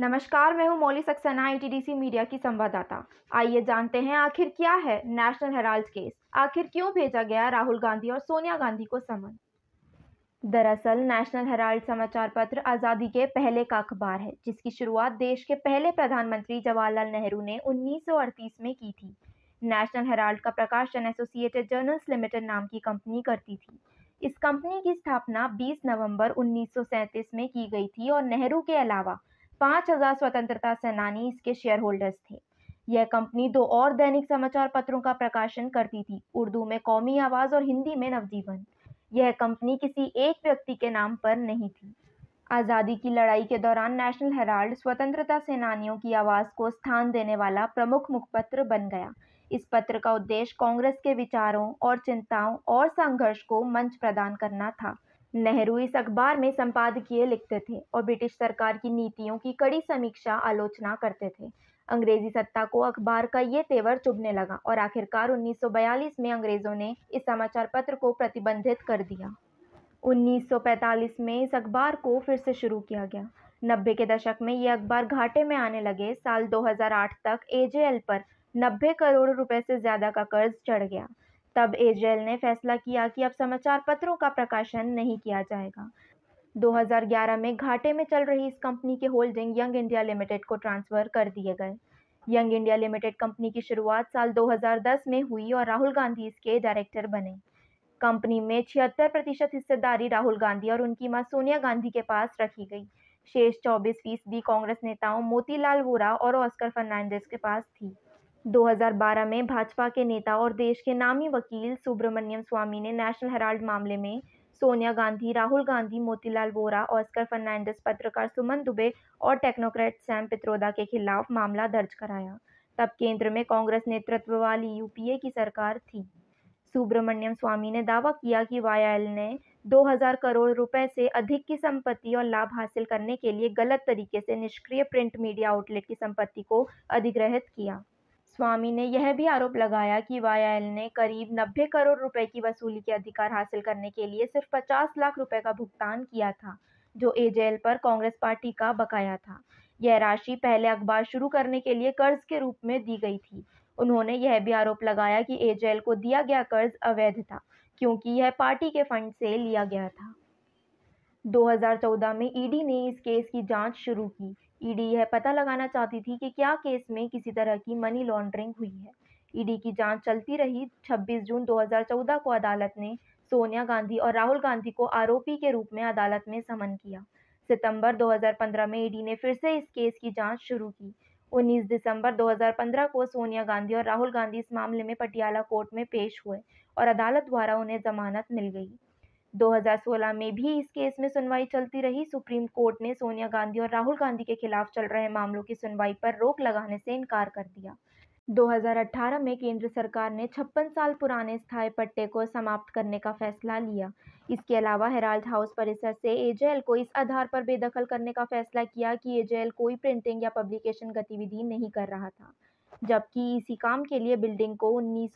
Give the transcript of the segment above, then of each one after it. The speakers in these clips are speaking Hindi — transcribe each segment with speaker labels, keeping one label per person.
Speaker 1: नमस्कार मैं हूं मौली सक्सेना आईटीडीसी मीडिया की संवाददाता आइए जानते हैं आखिर क्या है नेशनल हेराल्ड केस आखिर क्यों भेजा गया राहुल गांधी और सोनिया गांधी को समन दरअसल नेशनल हेराल्ड समाचार पत्र आज़ादी के पहले का अखबार है जिसकी शुरुआत देश के पहले प्रधानमंत्री जवाहरलाल नेहरू ने उन्नीस में की थी नेशनल हेराल्ड का प्रकाशन एसोसिएटेड जर्नल्स लिमिटेड नाम की कंपनी करती थी इस कंपनी की स्थापना 20 नवंबर 1937 में की गई थी और नेहरू के अलावा पांच हजार स्वतंत्रता सेनानी इसके शेयर होल्डर्स थे यह कंपनी दो और दैनिक समाचार पत्रों का प्रकाशन करती थी उर्दू में कौमी आवाज़ और हिंदी में नवजीवन यह कंपनी किसी एक व्यक्ति के नाम पर नहीं थी आज़ादी की लड़ाई के दौरान नेशनल हेराल्ड स्वतंत्रता सेनानियों की आवाज़ को स्थान देने वाला प्रमुख मुखपत्र बन गया इस पत्र का उद्देश्य कांग्रेस के विचारों और चिंताओं और संघर्ष को मंच प्रदान करना था नेहरू इस अखबार में संपादकीय लिखते थे और ब्रिटिश सरकार की नीतियों की कड़ी समीक्षा आलोचना करते थे अंग्रेजी सत्ता को अखबार का ये तेवर चुभने लगा और आखिरकार 1942 में अंग्रेज़ों ने इस समाचार पत्र को प्रतिबंधित कर दिया 1945 में इस अखबार को फिर से शुरू किया गया नब्बे के दशक में ये अखबार घाटे में आने लगे साल 2008 तक एजेएल पर नब्बे करोड़ रुपए से ज़्यादा का कर्ज चढ़ गया तब एजेल ने फैसला किया कि अब समाचार पत्रों का प्रकाशन नहीं किया जाएगा 2011 में घाटे में चल रही इस कंपनी के होल्डिंग यंग इंडिया लिमिटेड को ट्रांसफ़र कर दिए गए यंग इंडिया लिमिटेड कंपनी की शुरुआत साल 2010 में हुई और राहुल गांधी इसके डायरेक्टर बने कंपनी में छिहत्तर प्रतिशत हिस्सेदारी राहुल गांधी और उनकी मां सोनिया गांधी के पास रखी गई शेष चौबीस फीसदी कांग्रेस नेताओं मोतीलाल वोरा और ऑस्कर फर्नांडिस के पास थी 2012 में भाजपा के नेता और देश के नामी वकील सुब्रमण्यम स्वामी ने नेशनल हेराल्ड मामले में सोनिया गांधी राहुल गांधी मोतीलाल वोरा ऑस्कर फर्नांडिस पत्रकार सुमन दुबे और टेक्नोक्रेट सैम पित्रोदा के खिलाफ मामला दर्ज कराया तब केंद्र में कांग्रेस नेतृत्व वाली यूपीए की सरकार थी सुब्रमण्यम स्वामी ने दावा किया कि वायाएल ने 2000 करोड़ रुपए से अधिक की संपत्ति और लाभ हासिल करने के लिए गलत तरीके से निष्क्रिय प्रिंट मीडिया आउटलेट की संपत्ति को अधिग्रहित किया स्वामी ने यह भी आरोप लगाया कि वायल ने करीब 90 करोड़ रुपए की वसूली के अधिकार हासिल करने के लिए सिर्फ 50 लाख रुपए का भुगतान किया था जो एजेएल पर कांग्रेस पार्टी का बकाया था यह राशि पहले अखबार शुरू करने के लिए कर्ज के रूप में दी गई थी उन्होंने यह भी आरोप लगाया कि एजेएल को दिया गया कर्ज अवैध था क्योंकि यह पार्टी के फंड से लिया गया था 2014 में ईडी e ने इस केस की जांच शुरू की ईडी यह पता लगाना चाहती थी कि क्या केस में किसी तरह की मनी लॉन्ड्रिंग हुई है ईडी की जांच चलती रही 26 जून 2014 को अदालत ने सोनिया गांधी और राहुल गांधी को आरोपी के रूप में अदालत में समन किया सितंबर 2015 में ईडी ने फिर से इस केस की जांच शुरू की 19 दिसंबर 2015 को सोनिया गांधी और राहुल गांधी इस मामले में पटियाला कोर्ट में पेश हुए और अदालत द्वारा उन्हें जमानत मिल गई 2016 में भी इस केस में सुनवाई चलती रही सुप्रीम कोर्ट ने सोनिया गांधी और राहुल गांधी के खिलाफ चल रहे मामलों की सुनवाई पर रोक लगाने से इनकार कर दिया 2018 में केंद्र सरकार ने छप्पन साल पुराने स्थायी पट्टे को समाप्त करने का फैसला लिया इसके अलावा हेराल्ड हाउस परिसर से एजेएल को इस आधार पर बेदखल करने का फैसला किया कि एजेएल कोई प्रिंटिंग या पब्लिकेशन गतिविधि नहीं कर रहा था जबकि इसी काम के लिए बिल्डिंग को उन्नीस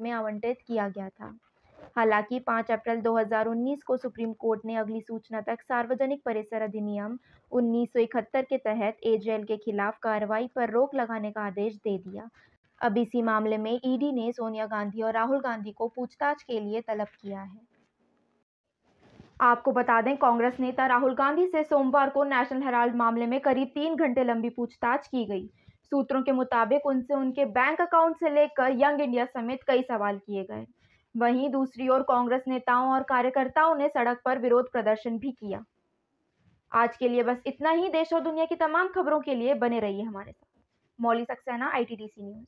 Speaker 1: में आवंटित किया गया था हालांकि 5 अप्रैल 2019 को सुप्रीम कोर्ट ने अगली सूचना तक सार्वजनिक परिसर अधिनियम उन्नीस के तहत एजेएल के खिलाफ कार्रवाई पर रोक लगाने का आदेश दे दिया अब इसी मामले में ईडी ने सोनिया गांधी और राहुल गांधी को पूछताछ के लिए तलब किया है आपको बता दें कांग्रेस नेता राहुल गांधी से सोमवार को नेशनल हेराल्ड मामले में करीब तीन घंटे लंबी पूछताछ की गई सूत्रों के मुताबिक उनसे उनके बैंक अकाउंट से लेकर यंग इंडिया समेत कई सवाल किए गए वहीं दूसरी ओर कांग्रेस नेताओं और कार्यकर्ताओं ने सड़क पर विरोध प्रदर्शन भी किया आज के लिए बस इतना ही देश और दुनिया की तमाम खबरों के लिए बने रहिए हमारे साथ मौली सक्सेना आई न्यूज़